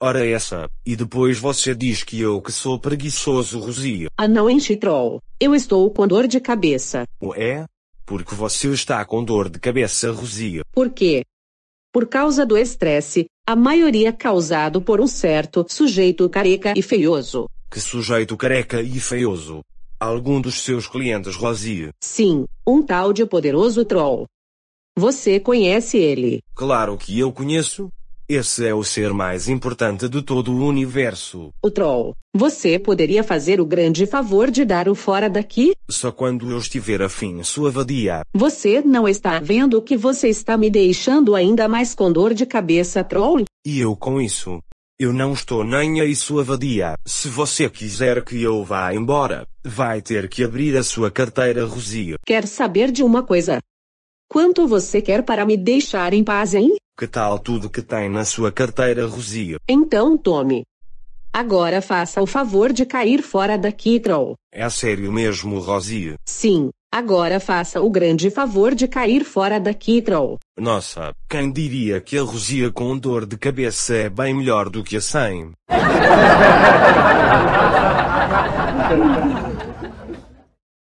Ora essa, e depois você diz que eu que sou preguiçoso Rosia. Ah não enche troll, eu estou com dor de cabeça. O é? Porque você está com dor de cabeça Rosia. Por quê? Por causa do estresse, a maioria causado por um certo sujeito careca e feioso. Que sujeito careca e feioso? Algum dos seus clientes Rosia? Sim, um tal de poderoso troll. Você conhece ele? Claro que eu conheço. Esse é o ser mais importante de todo o universo. O troll. Você poderia fazer o grande favor de dar o fora daqui? Só quando eu estiver afim, sua vadia. Você não está vendo que você está me deixando ainda mais com dor de cabeça, troll? E eu com isso? Eu não estou nem aí sua vadia. Se você quiser que eu vá embora, vai ter que abrir a sua carteira, Rosia. Quer saber de uma coisa? Quanto você quer para me deixar em paz, hein? Que tal tudo que tem na sua carteira, Rosia? Então tome. Agora faça o favor de cair fora daqui, troll. É sério mesmo, Rosia? Sim, agora faça o grande favor de cair fora daqui, troll. Nossa, quem diria que a Rosia com dor de cabeça é bem melhor do que a sem?